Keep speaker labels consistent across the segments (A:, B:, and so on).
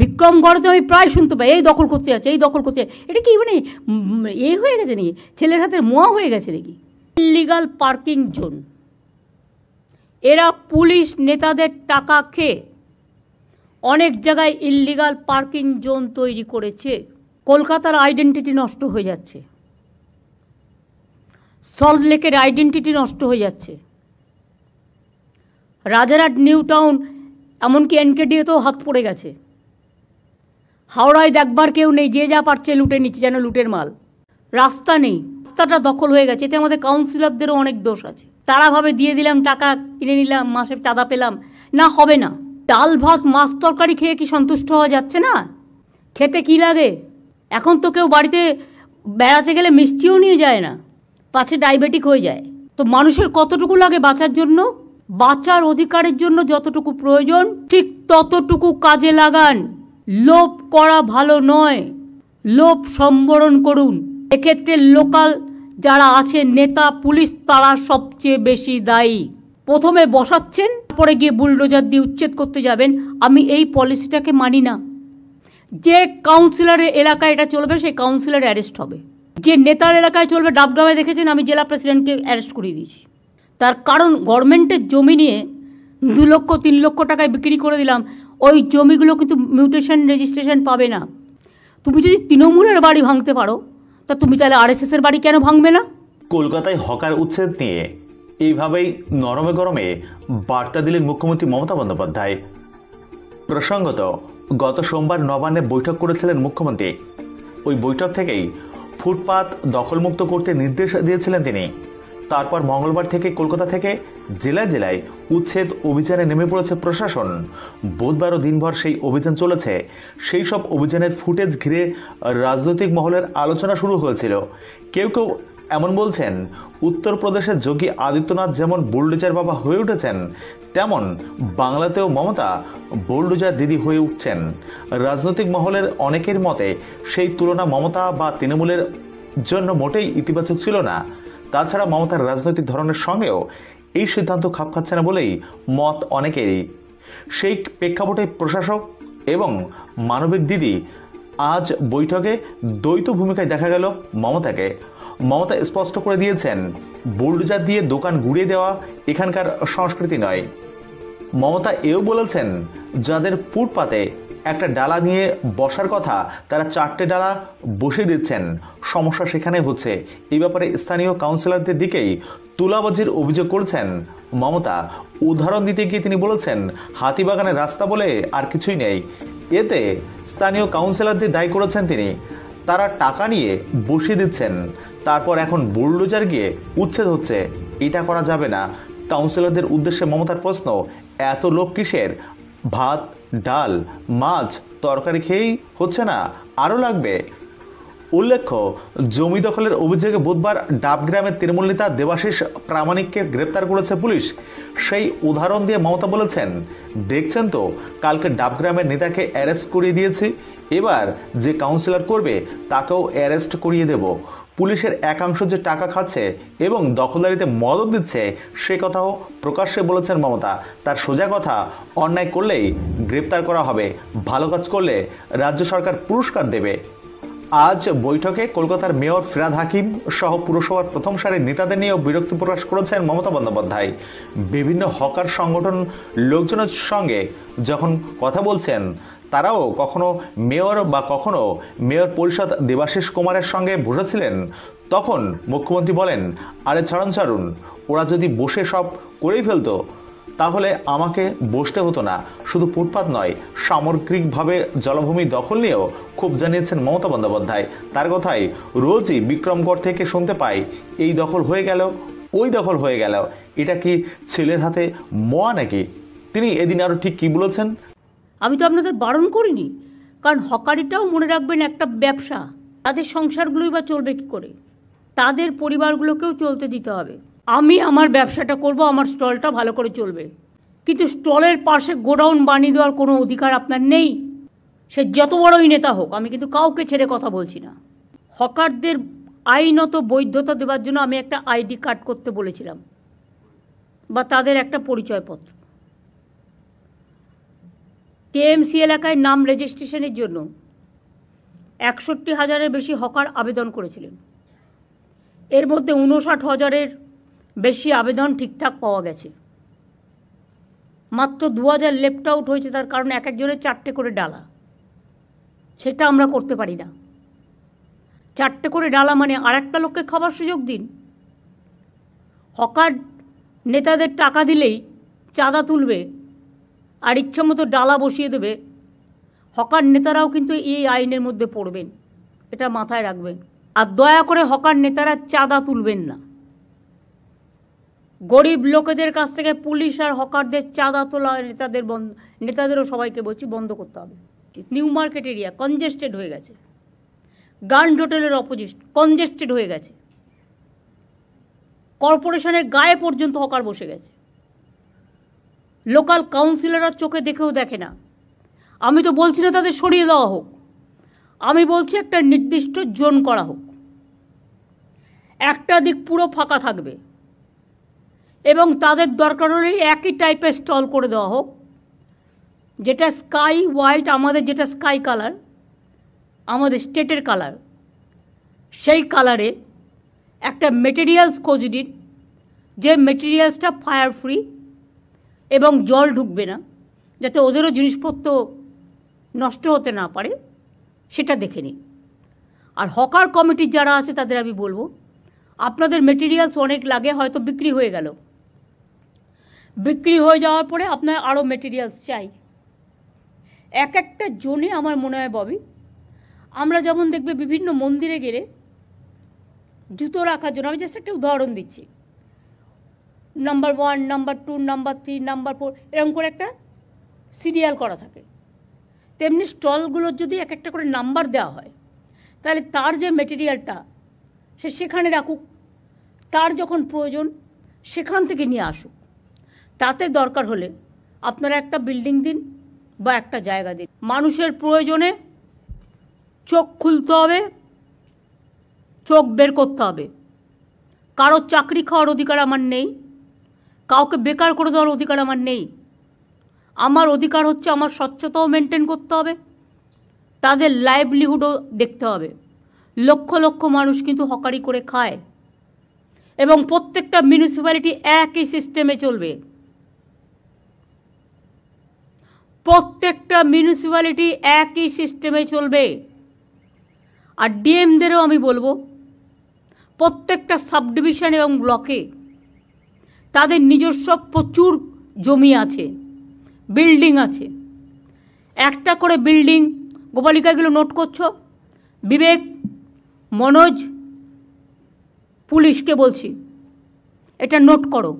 A: বিক্রমগড়ে তো আমি প্রায় শুনতে পাই এই দখল করতে যাচ্ছে এই দখল করতে যাচ্ছে এটা কি মানে এ হয়ে গেছে নাকি ছেলের হাতে মোয়া হয়ে গেছে নাকি ইলিগাল পার্কিং জোন এরা পুলিশ নেতাদের টাকা খেয়ে অনেক জায়গায় ইললিগাল পার্কিং জোন তৈরি করেছে কলকাতার আইডেন্টিটি নষ্ট হয়ে যাচ্ছে সল্টলেকের আইডেন্টিটি নষ্ট হয়ে যাচ্ছে রাজারহাট নিউ টাউন এমনকি তো হাত পড়ে গেছে হাওড়ায় দেখবার কেউ নেই যে যা পারছে লুটে নিচ্ছে যেন লুটের মাল রাস্তা নেই রাস্তাটা দখল হয়ে গেছে এতে আমাদের কাউন্সিলরদেরও অনেক দোষ আছে তারা ভাবে দিয়ে দিলাম টাকা কিনে নিলাম মাসে চাঁদা পেলাম না হবে না ডাল ভাত মাছ তরকারি খেয়ে কি সন্তুষ্ট হওয়া যাচ্ছে না খেতে কি লাগে এখন তো কেউ বাড়িতে বেড়াতে গেলে মিষ্টিও নিয়ে যায় না পাছে ডায়াবেটিক হয়ে যায় তো মানুষের কতটুকু লাগে বাঁচার জন্য বাঁচার অধিকারের জন্য যতটুকু প্রয়োজন ঠিক ততটুকু কাজে লাগান লোভ করা ভালো নয় লোভ সম্বরণ করুন এক্ষেত্রে লোকাল যারা আছে নেতা পুলিশ তারা সবচেয়ে বেশি দায়ী প্রথমে বসাচ্ছেন তারপরে গিয়ে বুলডোজার দিয়ে উচ্ছেদ করতে যাবেন আমি এই পলিসিটাকে মানি না যে কাউন্সিলরের এলাকায় এটা চলবে সেই কাউন্সিলর অ্যারেস্ট হবে যে নেতার এলাকায় চলবে ডাবগ্রামে দেখেছেন আমি জেলা প্রেসিডেন্টকে অ্যারেস্ট করিয়ে দিয়েছি তার কারণ গভর্নমেন্টের জমি নিয়ে দু লক্ষ তিন লক্ষ টাকায় বিক্রি করে দিলাম ওই জমিগুলো কিন্তু মিউটেশন রেজিস্ট্রেশন পাবে না তুমি যদি তৃণমূলের বাড়ি ভাঙতে পারো তা তুমি তাহলে আর এর বাড়ি কেন ভাঙবে না
B: কলকাতায় হকার উচ্ছেদ নিয়ে এইভাবেই নরমে গরমে বার্তা দিলেন মুখ্যমন্ত্রী মমতা বন্দ্যোপাধ্যায় প্রসঙ্গত গত সোমবার নবান্নে বৈঠক করেছিলেন মুখ্যমন্ত্রী ওই বৈঠক থেকেই ফুটপাত দখলমুক্ত করতে নির্দেশ দিয়েছিলেন তিনি তারপর মঙ্গলবার থেকে কলকাতা থেকে জেলায় জেলায় উচ্ছেদ অভিযানে নেমে পড়েছে প্রশাসন বুধবারও দিনভর সেই অভিযান চলেছে সেই সব অভিযানের ফুটেজ ঘিরে রাজনৈতিক মহলের আলোচনা শুরু হয়েছিল কেউ কেউ এমন বলছেন উত্তরপ্রদেশে যোগী আদিত্যনাথ যেমন বুলডোজার বাবা হয়ে উঠেছেন তেমন বাংলাতেও মমতা বুলডোজার দিদি হয়ে উঠছেন রাজনৈতিক মহলের অনেকের মতে সেই তুলনা মমতা বা তৃণমূলের জন্য মোটেই ইতিবাচক ছিল না তাছাড়া মমতার রাজনৈতিক ধরনের সঙ্গেও এই সিদ্ধান্ত খাপ খাচ্ছে না বলেই মত অনেকেরই সেই প্রেক্ষাপটে প্রশাসক এবং মানবিক দিদি আজ বৈঠকে দ্বৈত ভূমিকায় দেখা গেল মমতাকে মমতা স্পষ্ট করে দিয়েছেন বুলডোজার দিয়ে দোকান ঘুরিয়ে দেওয়া এখানকার সংস্কৃতি নয় মমতা এও বলেছেন যাদের ফুটপাতে একটা ডালা নিয়ে বসার কথা তারা চারটে ডালা বসে দিচ্ছেন সমস্যা সেখানে হচ্ছে এই ব্যাপারে স্থানীয় কাউন্সিলরদের দিকেই তুলাবাজির অভিযোগ করছেন মমতা উদাহরণ দিতে গিয়ে তিনি বলেছেন হাতিবাগানের রাস্তা বলে আর কিছুই নেই এতে স্থানীয় কাউন্সিলরদের দায়ী করেছেন তিনি তারা টাকা নিয়ে বসিয়ে দিচ্ছেন তারপর এখন বুলডোজার গিয়ে উচ্ছেদ হচ্ছে এটা করা যাবে না কাউন্সিলরদের উদ্দেশ্যে মমতার প্রশ্ন এত লোক কিসের ভাত ডাল মাছ তরকারি খেয়েই হচ্ছে না আরও লাগবে উল্লেখ্য জমি দখলের অভিযোগে বুধবার ডাবগ্রামের তৃণমূল নেতা দেবাশিস প্রামাণিককে গ্রেপ্তার করেছে পুলিশ সেই উদাহরণ দিয়ে মমতা বলেছেন দেখছেন তো কালকে ডাবগ্রামের নেতাকে অ্যারেস্ট করিয়ে দিয়েছি এবার যে কাউন্সিলর করবে তাকেও অ্যারেস্ট করিয়ে দেব পুলিশের একাংশ যে টাকা খাচ্ছে এবং দখলদারিতে মদত দিচ্ছে সে কথাও প্রকাশ্যে বলেছেন মমতা তার সোজা কথা অন্যায় করলেই গ্রেপ্তার করা হবে ভালো কাজ করলে রাজ্য সরকার পুরস্কার দেবে আজ বৈঠকে কলকাতার মেয়র ফিরাদ হাকিম সহ পুরসভার প্রথম সারির নেতাদের নিয়েও বিরক্তি প্রকাশ করেছেন মমতা বন্দ্যোপাধ্যায় বিভিন্ন হকার সংগঠন লোকজনের সঙ্গে যখন কথা বলছেন তারাও কখনো মেয়র বা কখনো মেয়র পরিষদ দেবাশিস কুমারের সঙ্গে বসেছিলেন তখন মুখ্যমন্ত্রী বলেন আরে ছাড়ুন ছাড়ুন ওরা যদি বসে সব করেই ফেলতো তাহলে আমাকে বসতে হতো না শুধু ফুটপাত নয় সামগ্রিকভাবে জলভূমি দখল নিয়েও খুব জানিয়েছেন মমতা বন্দ্যোপাধ্যায় তার কথাই রোজই বিক্রমগড় থেকে শুনতে পাই এই দখল হয়ে গেল ওই দখল হয়ে গেল এটা কি ছেলের হাতে মোয়া নাকি তিনি এদিন আরও ঠিক কি বলেছেন
A: আমি তো আপনাদের বারণ করিনি কারণ হকারিটাও মনে রাখবেন একটা ব্যবসা তাদের সংসারগুলোই বা চলবে কি করে তাদের পরিবারগুলোকেও চলতে দিতে হবে আমি আমার ব্যবসাটা করব আমার স্টলটা ভালো করে চলবে কিন্তু স্টলের পাশে গোডাউন বানিয়ে দেওয়ার কোনো অধিকার আপনার নেই সে যত বড়ই নেতা হোক আমি কিন্তু কাউকে ছেড়ে কথা বলছি না হকারদের আইনত বৈধতা দেওয়ার জন্য আমি একটা আইডি কার্ড করতে বলেছিলাম বা তাদের একটা পরিচয়পত্র কেএমসি এলাকায় নাম রেজিস্ট্রেশনের জন্য একষট্টি হাজারের বেশি হকার আবেদন করেছিলেন এর মধ্যে উনষাট হাজারের বেশি আবেদন ঠিকঠাক পাওয়া গেছে মাত্র দু হাজার লেফট আউট হয়েছে তার কারণ এক একজনের চারটে করে ডালা সেটা আমরা করতে পারি না চারটে করে ডালা মানে আর একটা লোককে খাবার সুযোগ দিন হকার নেতাদের টাকা দিলেই চাঁদা তুলবে আর ইচ্ছা মতো ডালা বসিয়ে দেবে হকার নেতারাও কিন্তু এই আইনের মধ্যে পড়বেন এটা মাথায় রাখবেন আর দয়া করে হকার নেতারা চাঁদা তুলবেন না গরিব লোকেদের কাছ থেকে পুলিশ আর হকারদের চাঁদা তোলা নেতাদের বন্ধ নেতাদেরও সবাইকে বলছি বন্ধ করতে হবে নিউ মার্কেট এরিয়া কনজেস্টেড হয়ে গেছে গান হোটেলের অপোজিট কনজেস্টেড হয়ে গেছে কর্পোরেশনের গায়ে পর্যন্ত হকার বসে গেছে লোকাল কাউন্সিলররা চোখে দেখেও দেখে না আমি তো বলছি না তাদের সরিয়ে দেওয়া হোক আমি বলছি একটা নির্দিষ্ট জোন করা হোক একটা দিক পুরো ফাঁকা থাকবে এবং তাদের দরকার হলে একই টাইপের স্টল করে দেওয়া হোক যেটা স্কাই হোয়াইট আমাদের যেটা স্কাই কালার আমাদের স্টেটের কালার সেই কালারে একটা মেটেরিয়ালস দিন যে মেটেরিয়ালসটা ফায়ার ফ্রি এবং জল ঢুকবে না যাতে ওদেরও জিনিসপত্র নষ্ট হতে না পারে সেটা দেখে নিন আর হকার কমিটির যারা আছে তাদের আমি বলবো আপনাদের মেটেরিয়ালস অনেক লাগে হয়তো বিক্রি হয়ে গেল বিক্রি হয়ে যাওয়ার পরে আপনার আরও মেটেরিয়ালস চাই এক একটা জোনে আমার মনে হয় ববি আমরা যেমন দেখবে বিভিন্ন মন্দিরে গেলে জুতো রাখার জন্য আমি জাস্ট একটা উদাহরণ দিচ্ছি number one number two number three number four এরকম করে একটা সিরিয়াল করা থাকে তেমনি স্টলগুলোর যদি এক একটা করে নাম্বার দেওয়া হয় তাহলে তার যে মেটেরিয়ালটা সে সেখানে রাখুক তার যখন প্রয়োজন সেখান থেকে নিয়ে আসুক তাতে দরকার হলে আপনারা একটা বিল্ডিং দিন বা একটা জায়গা দিন মানুষের প্রয়োজনে চোখ খুলতে হবে চোখ বের করতে হবে কারোর চাকরি খাওয়ার অধিকার আমার নেই কাউকে বেকার করে দেওয়ার অধিকার আমার নেই আমার অধিকার হচ্ছে আমার স্বচ্ছতাও মেনটেন করতে হবে তাদের লাইভলিহুডও দেখতে হবে লক্ষ লক্ষ মানুষ কিন্তু হকারি করে খায় এবং প্রত্যেকটা মিউনিসিপ্যালিটি একই সিস্টেমে চলবে প্রত্যেকটা মিউনিসিপ্যালিটি একই সিস্টেমে চলবে আর ডিএমদেরও আমি বলবো প্রত্যেকটা সাবডিভিশন এবং ব্লকে তাদের নিজস্ব প্রচুর জমি আছে বিল্ডিং আছে একটা করে বিল্ডিং গোপালিকাগুলো নোট করছো বিবেক মনোজ পুলিশকে বলছি এটা নোট করো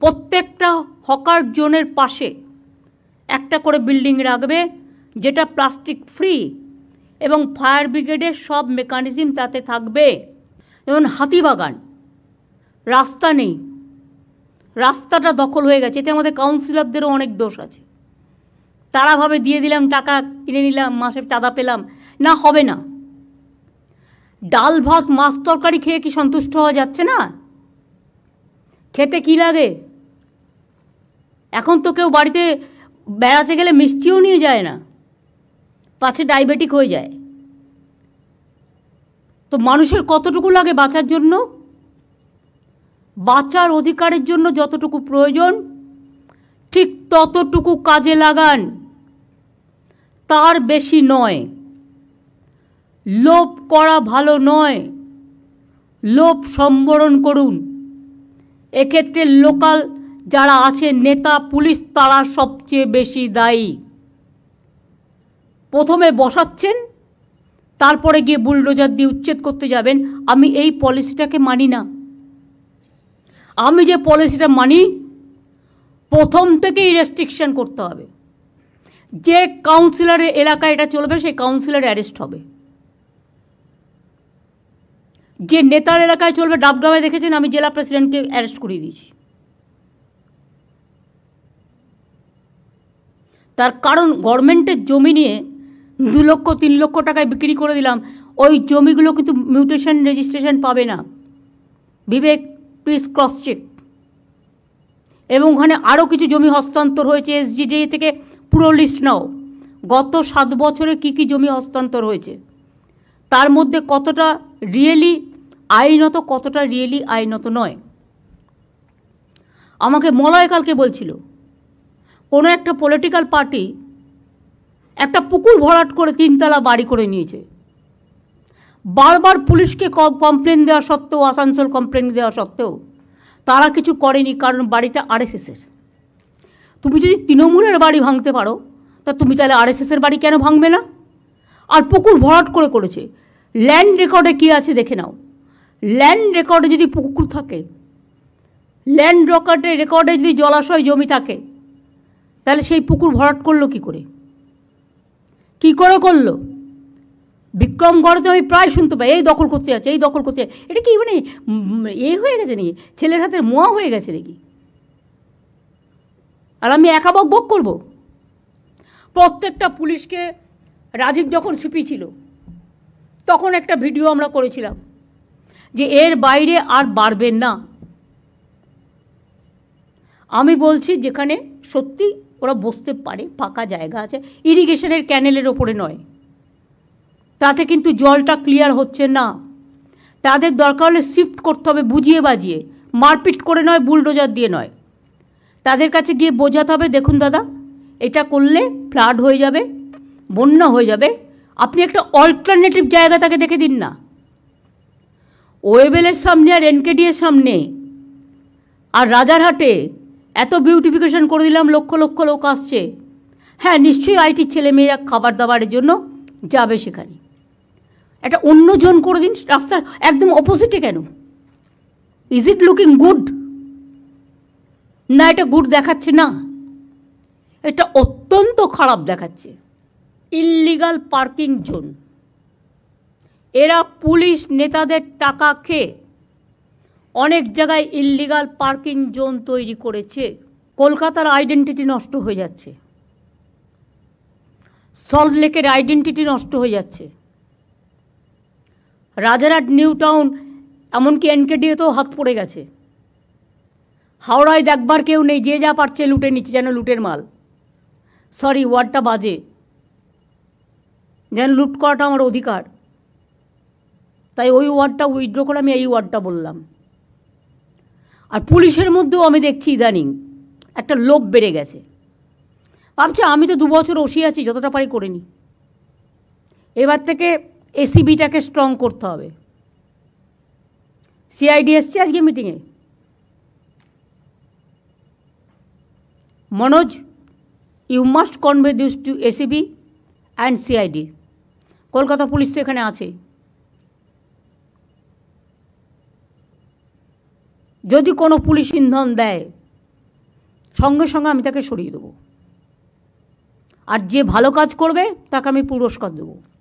A: প্রত্যেকটা হকার জোনের পাশে একটা করে বিল্ডিং রাখবে যেটা প্লাস্টিক ফ্রি এবং ফায়ার ব্রিগেডের সব মেকানিজম তাতে থাকবে যেমন হাতিবাগান রাস্তা নেই রাস্তাটা দখল হয়ে গেছে এতে আমাদের কাউন্সিলরদেরও অনেক দোষ আছে তারা ভাবে দিয়ে দিলাম টাকা কিনে নিলাম মাসে চাঁদা পেলাম না হবে না ডাল ভাত মাছ তরকারি খেয়ে কি সন্তুষ্ট হওয়া যাচ্ছে না খেতে কি লাগে এখন তো কেউ বাড়িতে বেড়াতে গেলে মিষ্টিও নিয়ে যায় না পাশে ডায়াবেটিক হয়ে যায় তো মানুষের কতটুকু লাগে বাঁচার জন্য বাঁচার অধিকারের জন্য যতটুকু প্রয়োজন ঠিক ততটুকু কাজে লাগান তার বেশি নয় লোভ করা ভালো নয় লোভ সম্বরণ করুন এক্ষেত্রে লোকাল যারা আছে নেতা পুলিশ তারা সবচেয়ে বেশি দায়ী প্রথমে বসাচ্ছেন তারপরে গিয়ে বুলডোজার দিয়ে উচ্ছেদ করতে যাবেন আমি এই পলিসিটাকে মানি না আমি যে পলিসিটা মানি প্রথম থেকেই রেস্ট্রিকশন করতে হবে যে কাউন্সিলরের এলাকায় এটা চলবে সেই কাউন্সিলর অ্যারেস্ট হবে যে নেতার এলাকায় চলবে ডাবগ্রামে দেখেছেন আমি জেলা প্রেসিডেন্টকে অ্যারেস্ট করিয়ে দিয়েছি তার কারণ গভর্নমেন্টের জমি নিয়ে দু লক্ষ তিন লক্ষ টাকায় বিক্রি করে দিলাম ওই জমিগুলো কিন্তু মিউটেশন রেজিস্ট্রেশন পাবে না বিবেক ক্রিস ক্রস চেক এবং ওখানে আরও কিছু জমি হস্তান্তর হয়েছে এসজিডি থেকে পুরো লিস্ট নাও গত সাত বছরে কি কি জমি হস্তান্তর হয়েছে তার মধ্যে কতটা রিয়েলি আইনত কতটা রিয়েলি আইনত নয় আমাকে মলয় কালকে বলছিল কোনো একটা পলিটিক্যাল পার্টি একটা পুকুর ভরাট করে তিনতলা বাড়ি করে নিয়েছে বারবার পুলিশকে কমপ্লেন দেওয়া সত্ত্বেও আসানসোল কমপ্লেন দেওয়া সত্ত্বেও তারা কিছু করেনি কারণ বাড়িটা আরএসএসের তুমি যদি তৃণমূলের বাড়ি ভাঙতে পারো তা তুমি তাহলে আরএসএসের বাড়ি কেন ভাঙবে না আর পুকুর ভরাট করে করেছে ল্যান্ড রেকর্ডে কী আছে দেখে নাও ল্যান্ড রেকর্ডে যদি পুকুর থাকে ল্যান্ড রেকর্ডে রেকর্ডে যদি জলাশয় জমি থাকে তাহলে সেই পুকুর ভরাট করলো কি করে কি করে করলো বিক্রমগড় তো আমি প্রায় শুনতে পাই এই দখল করতে যাচ্ছে এই দখল করতে এটা কি মানে এ হয়ে গেছে নাকি ছেলের হাতে মোয়া হয়ে গেছে নাকি আর আমি একা বক বক করবো প্রত্যেকটা পুলিশকে রাজীব যখন সিপি ছিল তখন একটা ভিডিও আমরা করেছিলাম যে এর বাইরে আর বাড়বেন না আমি বলছি যেখানে সত্যি ওরা বসতে পারে ফাঁকা জায়গা আছে ইরিগেশনের ক্যানেলের ওপরে নয় তাতে কিন্তু জলটা ক্লিয়ার হচ্ছে না তাদের দরকার হলে শিফট করতে হবে বুঝিয়ে বাজিয়ে মারপিট করে নয় বুলডোজার দিয়ে নয় তাদের কাছে গিয়ে বোঝাতে হবে দেখুন দাদা এটা করলে ফ্লাড হয়ে যাবে বন্যা হয়ে যাবে আপনি একটা অল্টারনেটিভ জায়গা তাকে দেখে দিন না ওয়েবেলের সামনে আর এনকেডিএর সামনে আর রাজারহাটে এত বিউটিফিকেশন করে দিলাম লক্ষ লক্ষ লোক আসছে হ্যাঁ নিশ্চয়ই আইটির ছেলেমেয়েরা খাবার দাবারের জন্য যাবে সেখানে একটা অন্য জোন করে দিন রাস্তার একদম অপোজিটে কেন ইজ ইট লুকিং গুড না এটা গুড দেখাচ্ছে না এটা অত্যন্ত খারাপ দেখাচ্ছে ইল্লিগাল পার্কিং জোন এরা পুলিশ নেতাদের টাকা খেয়ে অনেক জায়গায় ইল্লিগাল পার্কিং জোন তৈরি করেছে কলকাতার আইডেন্টিটি নষ্ট হয়ে যাচ্ছে সল্ট লেকের আইডেন্টিটি নষ্ট হয়ে যাচ্ছে রাজারহাট নিউ টাউন এমনকি এনকেডিএতেও হাত পড়ে গেছে হাওড়ায় দেখবার কেউ নেই যে যা পারছে লুটে নিচ্ছে যেন লুটের মাল সরি ওয়ার্ডটা বাজে যেন লুট করাটা আমার অধিকার তাই ওই ওয়ার্ডটা উইথড্র করে আমি এই ওয়ার্ডটা বললাম আর পুলিশের মধ্যেও আমি দেখছি ইদানিং একটা লোভ বেড়ে গেছে ভাবছি আমি তো দু বছর ওসি আছি যতটা পারি করে নি এবার থেকে এসিবিটাকে স্ট্রং করতে হবে সিআইডি এসছে আজকে মিটিংয়ে Manoj you must convey this to ACB and CID Kolkata police তো এখানে আছে যদি কোনো পুলিশ ইন্ধন দেয় সঙ্গে সঙ্গে আমি তাকে সরিয়ে দেবো আর যে ভালো কাজ করবে তাকে আমি পুরস্কার দেবো